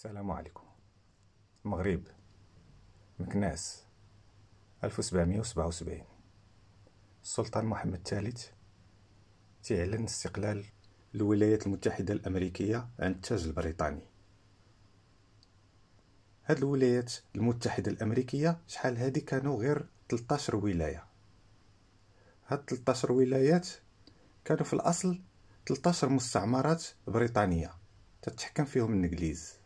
السلام عليكم المغرب مكناس 1777 السلطان محمد الثالث تعلن استقلال الولايات المتحدة الأمريكية عن التاج البريطاني هاد الولايات المتحدة الأمريكية شحال هادي كانوا غير 13 ولاية هاد 13 ولايات كانوا في الأصل 13 مستعمرات بريطانية تتحكم فيهم الإنجليز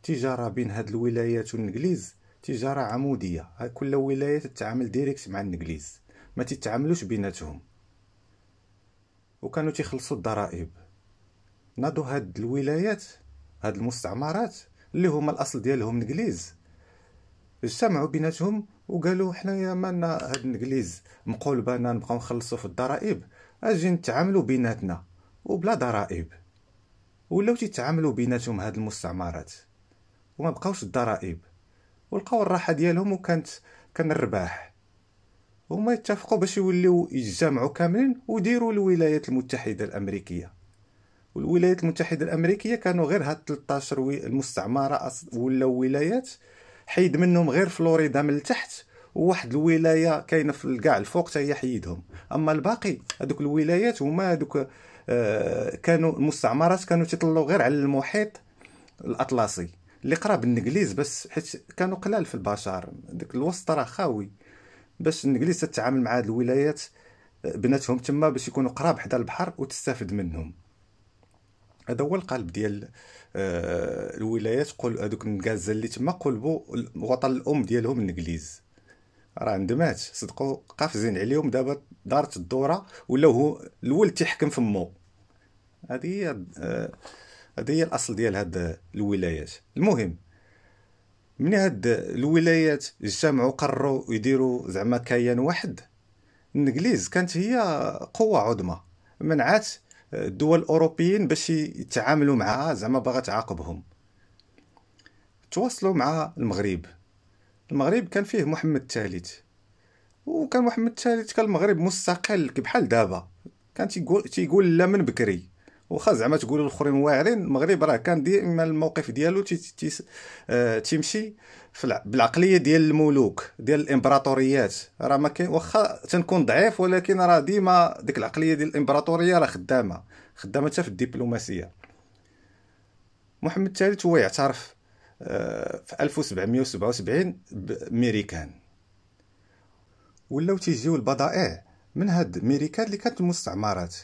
التجاره بين هاد الولايات والانجليز تجاره عموديه كل ولايه تتعامل ديريكت مع الانجليز ما تتعاملوش بيناتهم وكانوا تيخلصوا الضرائب نادو هاد الولايات هاد المستعمرات اللي هما الاصل ديالهم انجليز اجتمعوا بيناتهم وقالوا حنايا مالنا هاد الانجليز مقولبانا نبقاو نخلصوا في الضرائب اجي نتعاملوا بيناتنا وبلا ضرائب ولاو تيتعاملوا بيناتهم هاد المستعمرات وما بقاوش الضرائب ولقاو الراحه ديالهم وكانت كان الرباح هما يتفقوا باش يوليو يجمعوا كاملين ويديروا الولايات المتحده الامريكيه والولايات المتحده الامريكيه كانوا غير هاد 13 المستعمره ولاو ولايات حيد منهم غير فلوريدا من التحت وواحد الولايه كاينه في الكاع الفوق حتى هي حيدهم اما الباقي هذوك الولايات هما هذوك آه، كانوا المستعمرات كانوا تيطلوا غير على المحيط الاطلسي اللي قرا بالانجليز بس حيت كانوا قلال في البشر داك الوسط راه خاوي باش الانجليز تتعامل مع هاد الولايات بناتهم تما باش يكونوا قراب حدا البحر وتستافد منهم هذا هو القلب ديال آه، الولايات قول هذوك النكازة اللي تما قلبوا الوطن الام ديالهم الانجليز راه اندمات صدقوا قافزين عليهم دابا دارت الدوره ولاو هو الولد تيحكم فمو هذه آه هذه هي الاصل ديال هاد الولايات المهم من هاد الولايات اجتمعوا قرروا يديروا زعما كيان واحد الانجليز كانت هي قوه عظمى منعت الدول الاوروبيين باش يتعاملوا معها زعما باغا تعاقبهم تواصلوا مع المغرب المغرب كان فيه محمد الثالث وكان محمد الثالث كان المغرب مستقل بحال دابا كان تيقول تيقول لا من بكري واخا زعما تقولوا الاخرين واعرين المغرب راه كان ديما الموقف ديالو آه، تيمشي بالعقليه ديال الملوك ديال الامبراطوريات راه ما كاين واخا تنكون ضعيف ولكن راه ديما ديك العقليه ديال الامبراطوريه راه خدامه خدامه حتى في الدبلوماسيه محمد الثالث هو يعترف آه، في 1777 بميريكان ولاو تيجيو البضائع من هاد ميريكان اللي كانت المستعمرات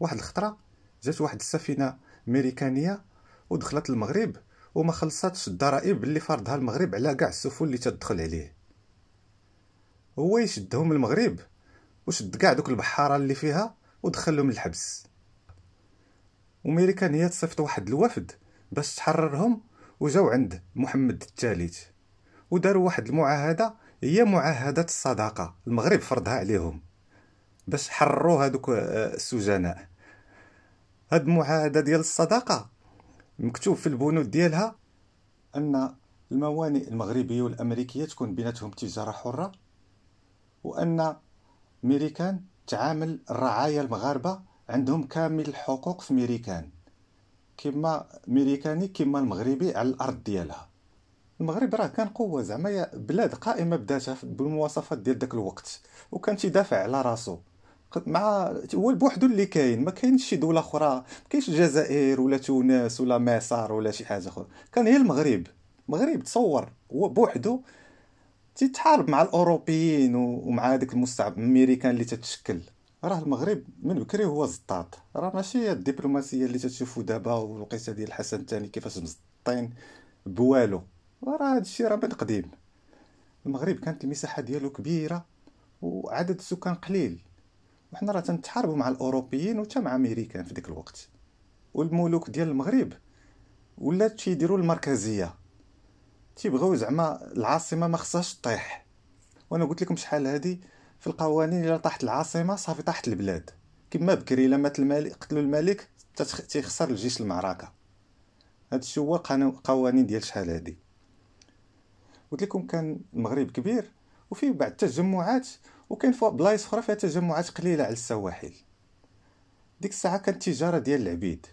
واحد الخطره جات واحد السفينه امريكانيه ودخلت المغرب وما خلصاتش الضرائب اللي فرضها المغرب على كاع السفن اللي تدخل عليه هو يشدهم المغرب وشد كاع دوك البحاره اللي فيها ودخلهم الحبس امريكانيه تصيفط واحد الوفد باش تحررهم وجاو عند محمد الثالث وداروا واحد المعاهده هي معاهده الصداقه المغرب فرضها عليهم باش حرروا هذوك آه، السجناء هاد المعاهده ديال الصداقه مكتوب في البنود ديالها ان الموانئ المغربيه والامريكيه تكون بيناتهم تجاره حره وان ميريكان تعامل الرعايا المغاربه عندهم كامل الحقوق في ميريكان كما ميريكاني كما المغربي على الارض ديالها المغرب راه كان قوه زعما بلاد قائمه بذاتها بالمواصفات ديال داك الوقت وكان تيدافع على راسو مع هو بوحدو اللي كاين ما كاينش شي دوله اخرى ما كاينش الجزائر ولا تونس ولا مصر ولا شي حاجه اخرى كان هي المغرب المغرب تصور هو بوحدو تيتحارب مع الاوروبيين ومع داك المستعب الامريكان اللي تتشكل راه المغرب من بكري هو زطاط راه ماشي الدبلوماسيه اللي تتشوفو دابا والقصه ديال الحسن الثاني كيفاش مزطين بوالو راه هادشي راه من قديم المغرب كانت المساحه ديالو كبيره وعدد السكان قليل وحنا راه تنتحاربوا مع الاوروبيين وحتى مع امريكان في ديك الوقت والملوك ديال المغرب ولا تيديروا المركزيه تيبغيو زعما العاصمه ما خصهاش تطيح وانا قلت لكم شحال هادي في القوانين الا طاحت العاصمه صافي طاحت البلاد كما بكري الا مات الملك قتلوا الملك تيخسر الجيش المعركه هادشي هو قوانين ديال شحال هادي قلت لكم كان المغرب كبير وفيه بعض التجمعات وكاين بلايص اخرى فيها تجمعات قليله على السواحل ديك الساعه كانت التجاره ديال العبيد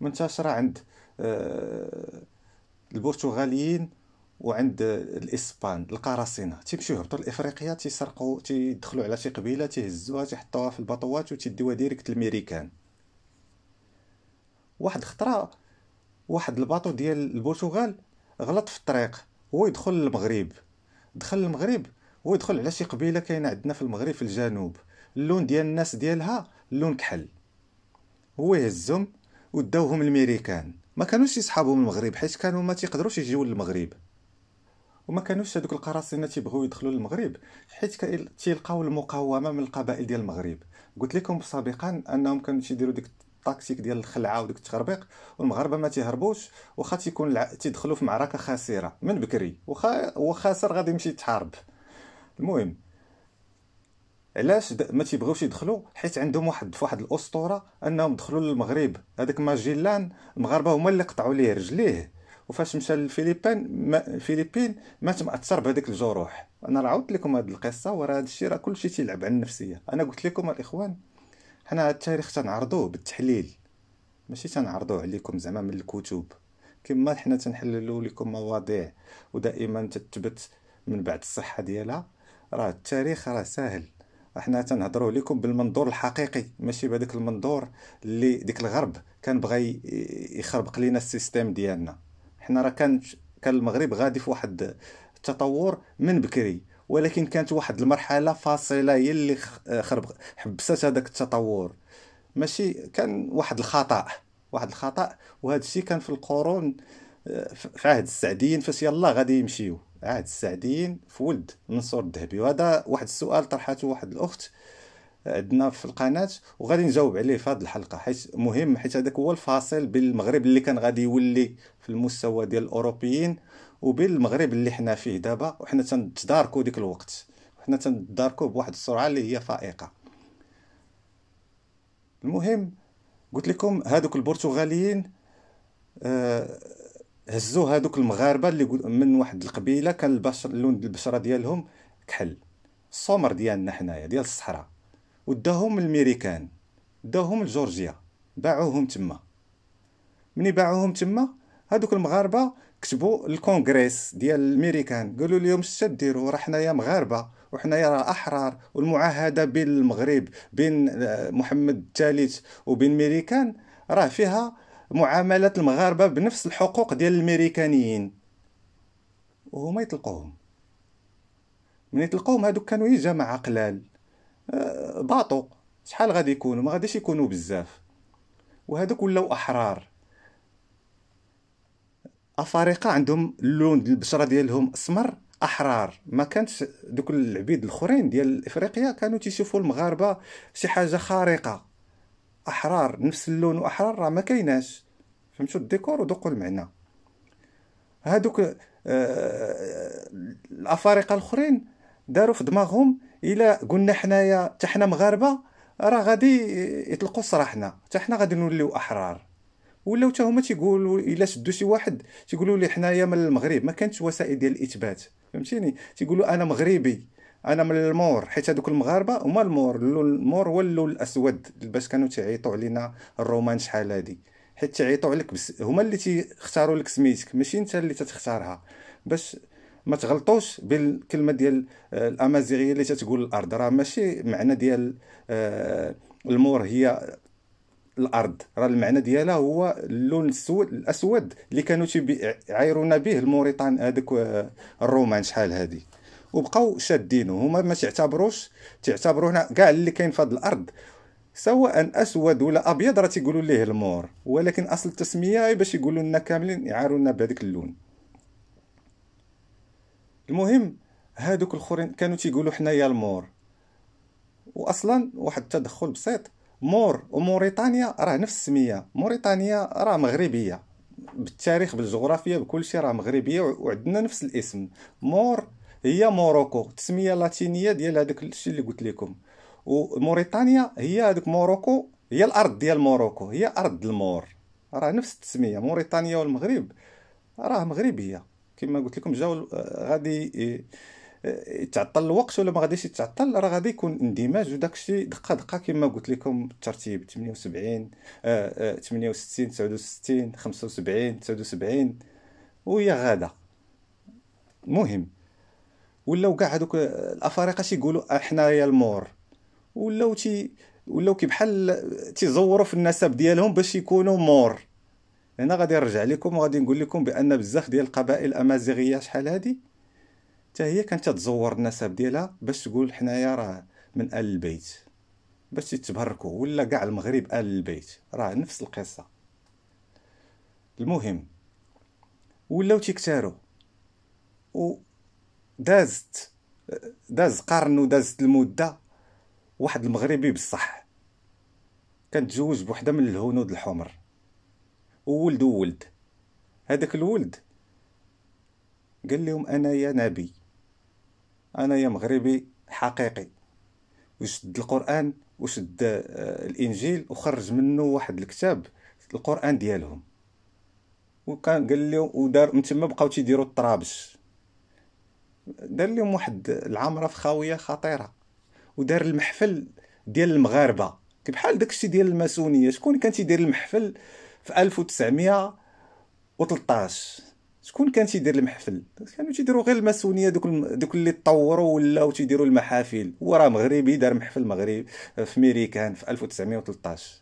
منتشره عند آه، البرتغاليين وعند الاسبان القراصنه تيمشيو يهبطوا لافريقيا تيسرقوا تيدخلوا على شي قبيله تيهزوها تيحطوها في البطوات وتيديوها ديريكت الميريكان واحد الخطره واحد الباطو ديال البرتغال غلط في الطريق هو يدخل للمغرب دخل للمغرب هو يدخل على شي قبيله كاينه عندنا في المغرب في الجنوب اللون ديال الناس ديالها اللون كحل هو يهزهم وداوهم الميريكان ما كانوش يسحبهم المغرب حيت كانوا ما تيقدروش يجيو للمغرب وما كانوش هذوك القراصنه تيبغيو يدخلوا للمغرب حيت تيلقاو المقاومه من القبائل ديال المغرب قلت لكم سابقا انهم كانوا تيديروا ديك التاكتيك ديال الخلعه وديك التخربيق والمغاربه ما تيهربوش واخا تيكون تيدخلوا في معركه خاسره من بكري واخا هو خاسر غادي يمشي يتحارب المهم علاش ما تيبغيوش يدخلوا حيت عندهم واحد واحد الاسطوره انهم دخلوا للمغرب هذاك ماجيلان المغاربه هما اللي قطعوا ليه رجليه وفاش مشى للفلبين ما الفلبين ما تمأثر بهذيك الجروح انا راه عاودت لكم هذه القصه وراه هذا الشيء راه كلشي تيلعب على النفسيه انا قلت لكم الاخوان حنا التاريخ تنعرضوه بالتحليل ماشي تنعرضوه عليكم زعما من الكتب كما حنا تنحللوا لكم مواضيع ودائما تتبت من بعد الصحه ديالها راه التاريخ راه ساهل احنا تنهضروا لكم بالمنظور الحقيقي ماشي بهذاك المنظور اللي ديك الغرب كان بغى يخربق لينا السيستيم ديالنا حنا راه كان كان المغرب غادي في واحد التطور من بكري ولكن كانت واحد المرحله فاصله هي اللي خرب حبست هذاك التطور ماشي كان واحد الخطا واحد الخطا وهذا الشيء كان في القرون آه، في عهد السعديين فاش يلا غادي يمشيو عهد السعديين في ولد منصور الذهبي وهذا واحد السؤال طرحته واحد الاخت عندنا في القناه وغادي نجاوب عليه في هذه الحلقه حيت مهم حيت هذاك هو الفاصل بين المغرب اللي كان غادي يولي في المستوى ديال الاوروبيين وبين المغرب اللي حنا فيه دابا وحنا تنتداركوا ديك الوقت وحنا تنتداركوا بواحد السرعه اللي هي فائقه المهم قلت لكم هادوك البرتغاليين آه هزوا هذوك المغاربه اللي من واحد القبيله كان البشر لون البشره ديالهم كحل السمر ديالنا حنايا ديال الصحراء وداهم الميريكان داهم لجورجيا باعوهم تما مني باعوهم تما هذوك المغاربه كتبوا الكونغرس ديال الميريكان قالوا لهم اش تديروا راه حنايا مغاربه وحنايا راه احرار والمعاهده بين المغرب آه، بين محمد الثالث وبين ميريكان راه فيها معامله المغاربه بنفس الحقوق ديال الامريكانيين وهما يطلقوهم من يطلقوهم هادوك كانوا هي إيه؟ جماعه قلال باطو آه، شحال غادي يكونوا ما غاديش يكونوا بزاف وهادوك ولاو احرار افارقه عندهم اللون ديال البشره ديالهم اسمر احرار ما كانش دوك العبيد الاخرين ديال افريقيا كانوا تيشوفوا المغاربه شي حاجه خارقه احرار نفس اللون واحرار راه ما كايناش فهمتوا الديكور ودقوا المعنى هادوك آه، الافارقه الاخرين داروا في دماغهم الا قلنا حنايا حتى حنا مغاربه راه غادي يطلقوا صراحنا حتى حنا غادي نوليو احرار ولاو حتى هما تيقولوا الا شدوا شي واحد تيقولوا لي حنايا من المغرب ما كانتش وسائل ديال الاثبات فهمتيني تيقولوا انا مغربي انا من المور حيت هذوك المغاربه هما المور المور هو اللون الاسود باش كانوا تيعيطوا علينا الرومان شحال هادي حيت تيعيطوا عليك بس هما اللي تيختاروا لك سميتك ماشي انت اللي تتختارها باش ما تغلطوش بالكلمه ديال آه، الامازيغيه اللي تتقول الارض راه ماشي معنى ديال آه، المور هي الارض راه المعنى ديالها هو اللون السود الاسود اللي كانوا تيعايرونا به الموريتان هذوك آه، الرومان شحال هذه وبقاو شادينه هما ما تعتبروش تعتبروا هنا كاع اللي كاين في هذه الارض سواء اسود ولا ابيض راه تيقولوا ليه المور ولكن اصل التسميه باش يقولوا لنا كاملين يعاروا لنا بهذاك اللون المهم هادوك الاخرين كانوا تيقولوا حنايا المور واصلا واحد التدخل بسيط مور وموريتانيا راه نفس السميه موريتانيا راه مغربيه بالتاريخ بالجغرافيا بكل شيء راه مغربيه وعندنا نفس الاسم مور هي موروكو التسميه اللاتينيه ديال هذاك الشيء اللي قلت لكم وموريتانيا هي هذيك موروكو هي الارض ديال موروكو هي ارض المور راه نفس التسميه موريتانيا والمغرب راه مغربيه كما قلت لكم جاو غادي إيه، إيه، يتعطل الوقت ولا ما غاديش يتعطل راه غادي يكون اندماج وداك الشيء دقه دقه كما قلت لكم الترتيب 78 68 69 75 79 وهي غاده مهم ولاو كاع هذوك الافارقه تيقولوا حنايا المور ولاو تي ولاو كي بحال تيزوروا في النسب ديالهم باش يكونوا مور هنا غادي نرجع لكم وغادي نقول لكم بان بزاف ديال القبائل الامازيغيه شحال هادي حتى هي كانت تزور النسب ديالها باش تقول حنايا راه من ال البيت باش يتبركوا ولا كاع المغرب ال البيت راه نفس القصه المهم ولاو تيكثروا دازت داز قرن ودازت المده واحد المغربي بصح كان تزوج بوحده من الهنود الحمر وولد ولد هذاك الولد قال لهم انا يا نبي انا يا مغربي حقيقي وشد القران وشد آه، الانجيل وخرج منه واحد الكتاب القران ديالهم وكان قال لهم ودار من تما بقاو تيديروا الطرابش دار لهم واحد العمره فخاويه خطيره ودار المحفل ديال المغاربه بحال داكشي ديال الماسونيه شكون كان تيدير المحفل في 1913 شكون كان تيدير المحفل كانوا تيديروا غير الماسونيه دوك الم... دوك اللي تطوروا ولاو تيديروا المحافل هو راه مغربي دار محفل مغرب آه، في ميريكان في 1913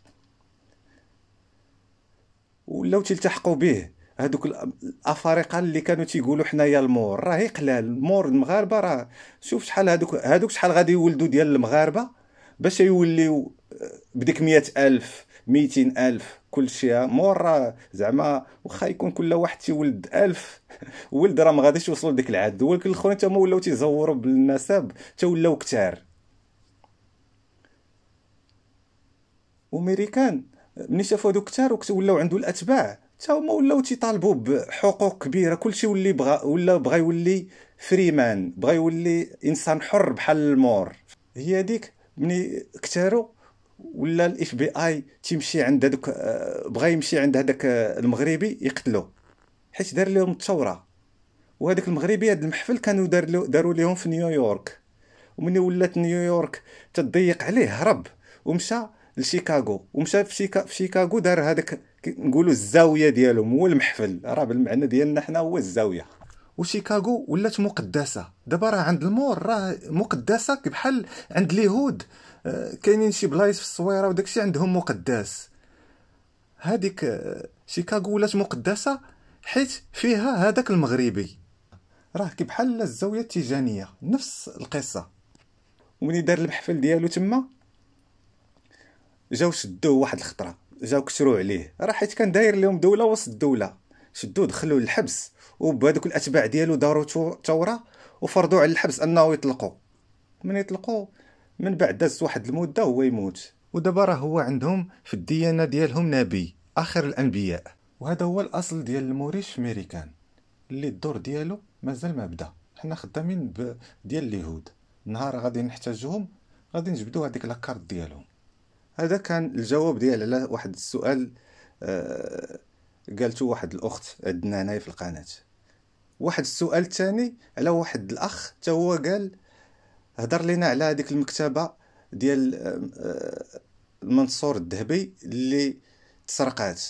ولاو تلتحقوا به هذوك الافارقه اللي كانوا تيقولوا حنايا المور راه قلال المور المغاربه راه شوف شحال هذوك هذوك شحال غادي يولدوا ديال المغاربه باش يوليو آه، بديك مية ألف ميتين ألف كل شيء آه، مور زعما واخا يكون كل واحد تيولد ألف ولد راه ما غاديش يوصلوا لديك العدد ولكن الاخرين تا هما ولاو تيزوروا بالنسب تا ولاو كتار وميريكان ملي شافوا هذوك كتار ولاو عنده الاتباع حتى هما ولاو تيطالبوا بحقوق كبيره كلشي ولي بغا ولا بغا يولي فريمان بغا يولي انسان حر بحال المور هي هذيك ملي كثروا ولا الاف بي اي تيمشي عند هذوك آه، بغا يمشي عند هذاك المغربي يقتلو حيت دار لهم الثوره وهذاك المغربي هذا المحفل كانوا دار داروا لهم في نيويورك ومني ولات نيويورك تضيق عليه هرب ومشى لشيكاغو ومشى في, شيكا في شيكاغو دار هذاك نقولوا الزاويه ديالهم هو المحفل راه بالمعنى ديالنا حنا هو الزاويه وشيكاغو ولات مقدسه دابا راه عند المور راه مقدسه بحال عند اليهود آه، كاينين شي بلايص في الصويره وداكشي عندهم مقدس هذيك آه، شيكاغو ولات مقدسه حيت فيها هذاك المغربي راه كي بحال الزاويه التيجانيه نفس القصه ومني دار المحفل ديالو تما جاو شدوه واحد الخطره جاو كثروا عليه راه حيت كان داير لهم دوله وسط الدوله شدوه دخلو للحبس وبهذوك الاتباع ديالو داروا ثوره وفرضوا على الحبس انه يطلقوا من يطلقوا من بعد دازت واحد المده هو يموت ودابا راه هو عندهم في الديانه ديالهم نبي اخر الانبياء وهذا هو الاصل ديال الموريش ميريكان اللي الدور ديالو مازال ما بدا حنا خدامين ديال اليهود نهار غادي نحتاجهم غادي نجبدو هذيك لاكارت ديالهم هذا كان الجواب ديال على واحد السؤال آه، قالته واحد الاخت عندنا هنايا في القناه واحد السؤال الثاني على واحد الاخ حتى هو قال هضر لينا على هذيك المكتبه ديال المنصور آه، آه، الذهبي اللي تسرقات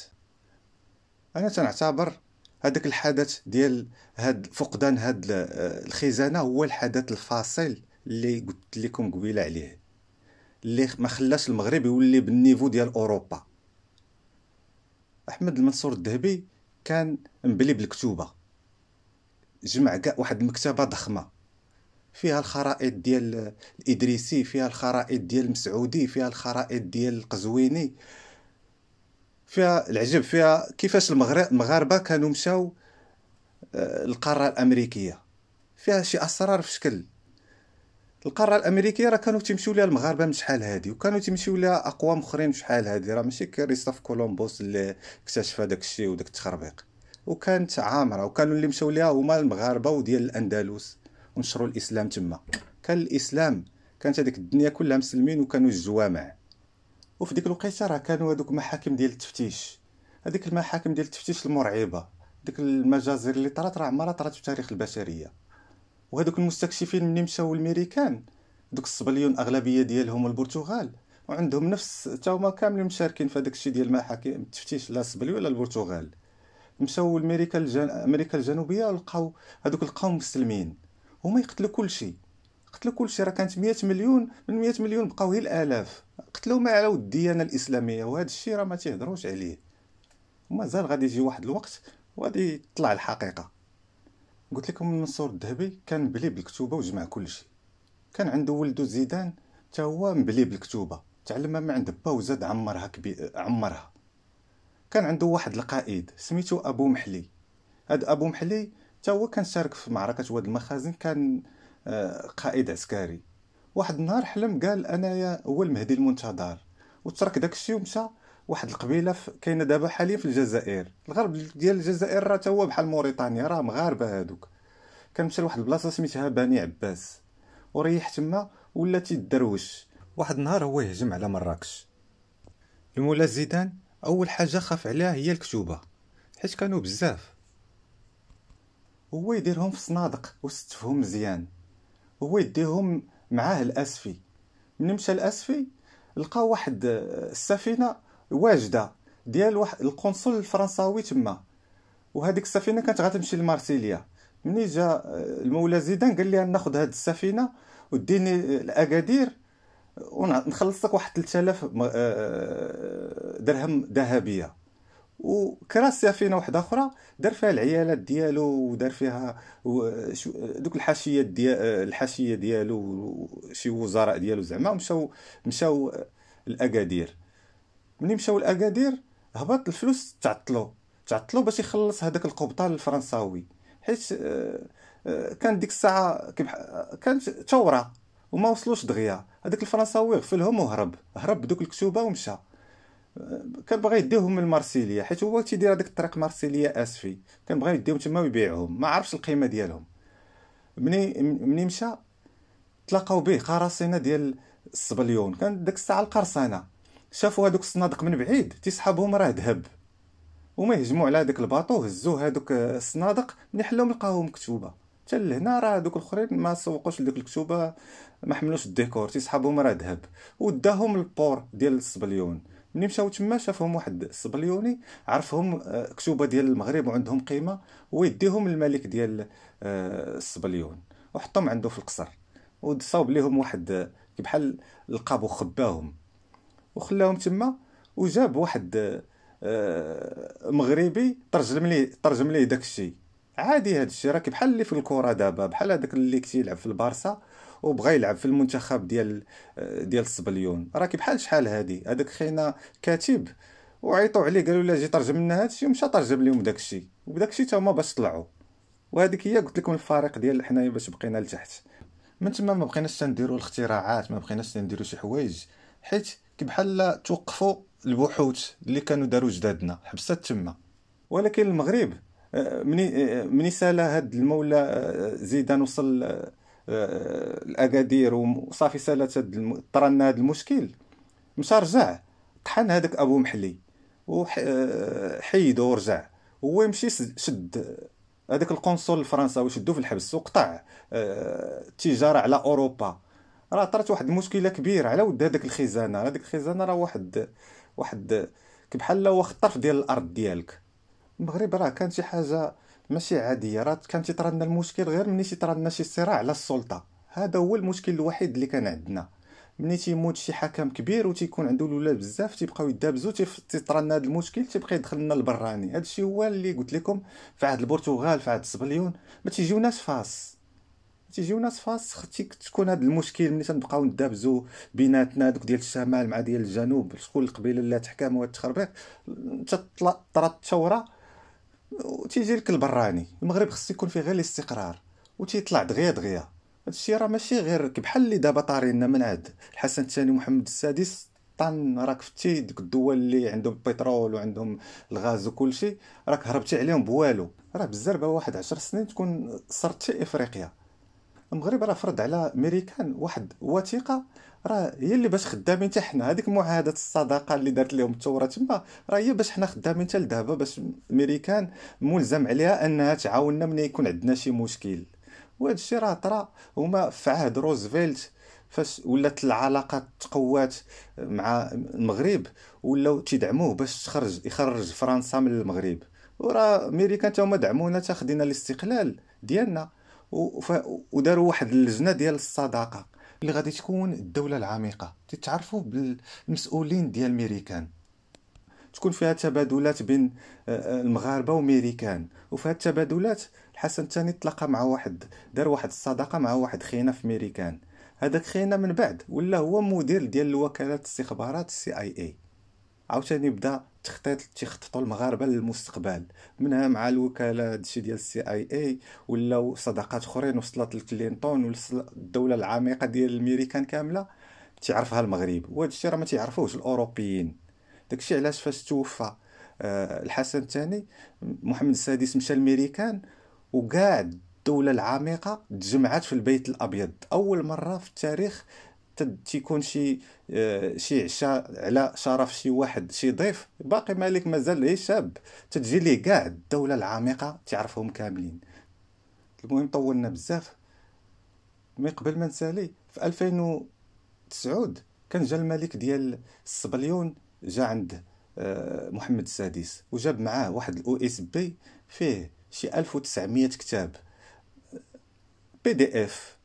انا تنعتبر هذاك الحدث ديال هاد فقدان هاد الخزانه هو الحدث الفاصل اللي قلت لكم قبيله عليه اللي ما خلاش المغرب يولي بالنيفو ديال اوروبا احمد المنصور الذهبي كان مبلي بالكتوبه جمع كاع واحد المكتبه ضخمه فيها الخرائط ديال الادريسي فيها الخرائط ديال المسعودي فيها الخرائط ديال القزويني فيها العجب فيها كيفاش المغاربه كانوا مشاو القاره آه، الامريكيه فيها شي اسرار في شكل القاره الامريكيه راه كانوا تيمشيو ليها المغاربه من شحال هادي وكانوا تيمشيو ليها اقوام اخرين شحال هادي راه ماشي كريستوف كولومبوس اللي اكتشف هذاك الشيء وداك التخربيق وكانت عامره وكانوا اللي مشاو ليها هما المغاربه وديال الاندلس ونشروا الاسلام تما كان الاسلام كانت هذيك الدنيا كلها مسلمين وكانوا الجوامع وفي ديك الوقيته راه كانوا هذوك محاكم ديال التفتيش هذيك المحاكم ديال التفتيش المرعبه ديك المجازر اللي طرات راه عمرها طرات في تاريخ البشريه وهذوك المستكشفين منين مشاو الميريكان دوك الصبليون اغلبيه ديالهم البرتغال وعندهم نفس تا هما كاملين مشاركين في هذاك الشيء ديال المحاكم التفتيش لا الصبلي ولا البرتغال مشاو لامريكا الجن... امريكا الجنوبيه لقاو هذوك القوم مسلمين هما يقتلوا كل شيء قتلوا كل شيء راه كانت 100 مليون من 100 مليون بقاو غير الالاف قتلوا ما على الديانه الاسلاميه وهذا الشيء راه ما تيهضروش عليه ومازال غادي يجي واحد الوقت وغادي تطلع الحقيقه قلت لكم المنصور الذهبي كان مبلي بالكتوبه وجمع كلشي كان عنده ولدو زيدان حتى هو مبلي بالكتوبه تعلمها من عند با وزاد عمرها كبي... عمرها كان عنده واحد القائد سميتو ابو محلي هاد ابو محلي حتى هو كان شارك في معركه واد المخازن كان آه، قائد عسكري واحد النهار حلم قال انايا هو المهدي المنتظر وترك داك الشيء ومشى واحد القبيله كاينه دابا حاليا في الجزائر الغرب ديال الجزائر راه هو بحال موريتانيا راه مغاربه هادوك كنمشي لواحد البلاصه سميتها بني عباس وريح تما ولا تيدروش واحد النهار هو يهجم على مراكش المولى زيدان اول حاجه خاف عليها هي الكتوبه حيت كانوا بزاف هو يديرهم في صنادق وستفهم مزيان هو يديهم معاه الاسفي من مشى الاسفي لقى واحد آه، السفينه واجده ديال واحد القنصل الفرنساوي تما وهذيك السفينه كانت غتمشي لمارسيليا ملي جا آه، المولى زيدان قال لي ناخذ هاد السفينه وديني آه، لاكادير ونخلصك واحد 3000 آه، درهم ذهبيه وكرا سفينه واحده اخرى دار فيها العيالات ديالو ودار فيها دوك الحاشيه ديال الحاشيه ديالو شي وزراء ديالو زعما مشاو مشاو الاكادير ملي مشاو لاكادير هبط الفلوس تعطلو تعطلو باش يخلص هذاك القبطان الفرنساوي حيت آه، آه، كان ديك الساعه كانت ثوره وما وصلوش دغيا هذاك الفرنساوي غفلهم وهرب هرب بدوك الكتوبه ومشى آه، كان بغا يديهم من مارسيليا حيت هو تيدير هذاك الطريق مارسيليا اسفي كان بغا يديهم تما ويبيعهم ما عرفش القيمه ديالهم مني مني مشى تلاقاو به قراصنه ديال الصبليون كان ديك الساعه القرصنه شافوا هادوك الصنادق من بعيد تيسحابهم راه ذهب وما يهجموا على هذاك الباطو هزو هادوك الصنادق من حلهم لقاوهم مكتوبه حتى لهنا راه هادوك الاخرين ما سوقوش لديك الكتوبه ما حملوش الديكور تيسحابهم راه ذهب وداهم للبور ديال السبليون ملي مشاو تما شافهم واحد السبليوني عرفهم آه، كتوبه ديال المغرب وعندهم قيمه ويديهم الملك ديال آه، السبليون وحطهم عنده في القصر وصاوب ليهم واحد آه، بحال لقابو خباهم وخلاهم تما وجاب واحد آه، مغربي ترجم ليه ترجم ليه داك الشيء عادي هذا الشيء راه بحال اللي في الكره دابا بحال هذاك اللي كيلعب في البارسا وبغى يلعب في المنتخب ديال آه، ديال السبليون راه بحال شحال هادي هذاك خينا كاتب وعيطوا عليه قالوا له جي ترجم لنا هذا الشيء ومشى ترجم لهم داك الشيء وداك الشيء هما باش طلعوا وهذيك هي قلت لكم الفريق ديال حنايا باش بقينا لتحت من تما ما بقيناش تنديروا الاختراعات ما بقيناش تنديروا شي حوايج حيت كي بحال توقفوا البحوث اللي كانوا داروا جدادنا حبست تما ولكن المغرب آه، مني آه، مني سالا هاد المولى آه، زيدان وصل الاكادير وصافي سالات هاد طرنا هاد المشكل مشى رجع طحن هذاك ابو محلي وحيدو ورجع هو يمشي شد هذاك القنصل الفرنساوي وشدو في الحبس وقطع التجاره على اوروبا راه طرات واحد المشكله كبيره على ود هذاك الخزانه هذاك الخزانه راه واحد واحد بحال هو الطرف ديال الارض ديالك المغرب راه كان شي حاجه ماشي عاديه راه كان تيطرى لنا المشكل غير ملي تيطرى لنا شي صراع على السلطه هذا هو المشكل الوحيد اللي كان عندنا ملي تيموت شي حكم كبير و تيكون عنده الاولاد بزاف تيبقاو يدابزو تيطرى لنا هذا المشكل تيبقى يدخل لنا البراني هذا الشيء هو اللي قلت لكم في عهد البرتغال في عهد السبليون ما تيجيوناش فاس تيجيونا صفاس ختي تكون هذا المشكل ملي تنبقاو ندابزو بيناتنا دوك ديال الشمال مع ديال الجنوب شكون القبيله اللي تحكم وتخربيق تطلع طرات الثوره وتيجي لك البراني المغرب خص يكون فيه غير الاستقرار وتيطلع دغيا دغيا هادشي راه ماشي غير بحال اللي دابا طارينا من عاد الحسن الثاني محمد السادس طن راك فتي ديك الدول اللي عندهم البترول وعندهم الغاز وكلشي راك هربتي عليهم بوالو راه بزربه واحد عشر سنين تكون صرتي افريقيا المغرب راه فرض على امريكان واحد وثيقه راه هي اللي باش خدامين حتى حنا هذيك معاهده الصداقه اللي دارت لهم الثوره تما راه هي باش حنا خدامين حتى لدابا باش امريكان ملزم عليها انها تعاوننا ملي يكون عندنا شي مشكل وهذا الشيء راه طرا هما في عهد روزفلت فاش ولات العلاقات تقوات مع المغرب ولاو تيدعموه باش تخرج يخرج فرنسا من المغرب وراه امريكان تا هما دعمونا تا خدينا الاستقلال ديالنا وداروا واحد اللجنه ديال الصداقه اللي غادي تكون الدوله العميقه تتعرفوا بالمسؤولين ديال ميريكان تكون فيها تبادلات بين آه، آه، المغاربه وميريكان وفيها التبادلات الحسن الثاني تلاقى مع واحد دار واحد الصداقه مع واحد خينا في ميريكان هذاك خينا من بعد ولا هو مدير ديال الوكالات الاستخبارات السي اي اي عاوتاني بدا تخطيط تيخططوا المغاربه للمستقبل منها مع الوكاله هادشي ديال السي اي اي ولاو صداقات اخرين وصلت لكلينتون والدوله الدوله العميقه ديال الميريكان كامله تيعرفها المغرب وهادشي راه ما تيعرفوش الاوروبيين داكشي علاش فاش توفى آه، الحسن الثاني محمد السادس مشى الميريكان وكاع الدوله العميقه تجمعات في البيت الابيض اول مره في التاريخ تيكون شي آه، شي عشاء على شرف شي واحد شي ضيف باقي مالك مازال غير شاب تتجي ليه كاع الدوله العميقه تعرفهم كاملين المهم طولنا بزاف مي قبل ما نسالي في 2009 كان جا الملك ديال السبليون جا عند آه، محمد السادس وجاب معاه واحد الاو اس بي فيه شي 1900 كتاب آه، بي دي اف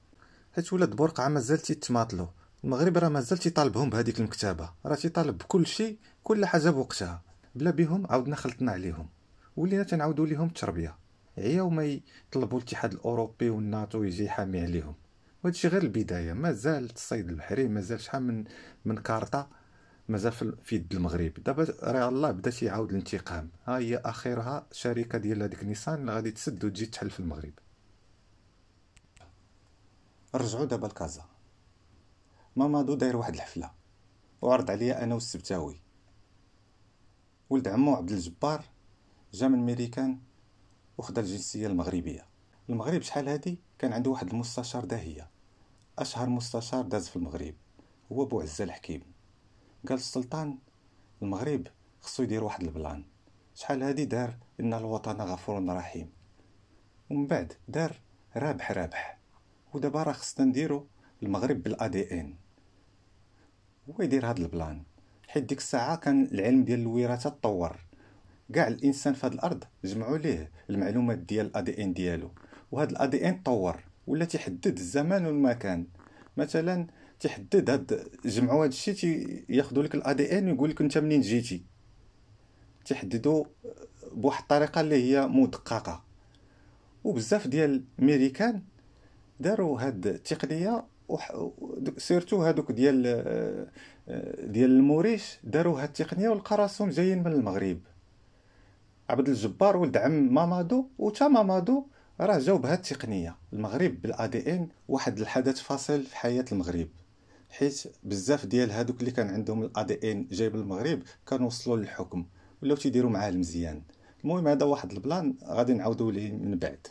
حيت ولاد بورقعه مازال تيتماطلو المغرب راه مازال تيطالبهم بهذيك المكتبه راه تيطالب بكل شيء كل حاجه بوقتها بلا بهم عاودنا خلطنا عليهم ولينا تنعاودوا لهم التربيه عياو ما يطلبوا الاتحاد الاوروبي والناتو يجي يحامي عليهم وهادشي غير البدايه مازال الصيد البحري مازال شحال من من كارطه مازال في يد المغرب دابا راه الله بدا تيعاود الانتقام ها هي اخرها شركه ديال هذيك نيسان اللي غادي تسد وتجي تحل في المغرب رجعوا دابا لكازا مامادو داير واحد الحفله وعرض عليا انا والسبتاوي ولد عمو عبد الجبار جا من ميريكان وخدا الجنسيه المغربيه المغرب شحال هادي كان عنده واحد المستشار داهيه اشهر مستشار داز في المغرب هو بو عزه الحكيم قال السلطان المغرب خصو يدير واحد البلان شحال هادي دار ان الوطن غفور رحيم ومن بعد دار رابح رابح ودابا راه خصنا نديرو المغرب بالا دي ان هو يدير هاد البلان حيت ديك الساعه كان العلم ديال الوراثه تطور كاع الانسان في هاد الارض جمعوا ليه المعلومات ديال الا دي ان ديالو وهاد الا دي ان تطور ولا تيحدد الزمان والمكان مثلا تيحدد هاد جمعوا هاد الشيء تياخذوا لك الا دي ان ويقول لك انت منين جيتي تيحددوا بواحد الطريقه اللي هي مدققه وبزاف ديال الميريكان داروا هاد التقنيه سيرتو هادوك ديال آه، آه، ديال الموريش داروا هاد التقنيه ولقى راسهم جايين من المغرب عبد الجبار ولد عم مامادو وتا مامادو راه جاوا بهاد التقنيه المغرب بالا دي ان واحد الحدث فاصل في حياه المغرب حيت بزاف ديال هادوك اللي كان عندهم الاي ان جاي المغرب كانوا وصلوا للحكم ولاو تيديروا معاه المزيان المهم هذا واحد البلان غادي نعاودوا ليه من بعد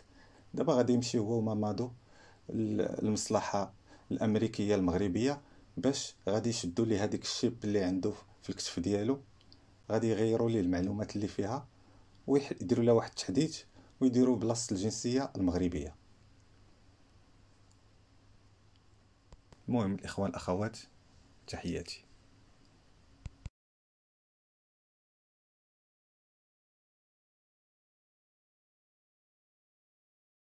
دابا غادي يمشي هو ومامادو المصلحه الامريكيه المغربيه باش غادي يشدوا لي هذيك الشيب اللي عنده في الكتف ديالو غادي يغيروا لي المعلومات اللي فيها ويديروا لها واحد التحديث ويديروا بلاصه الجنسيه المغربيه المهم الاخوان الاخوات تحياتي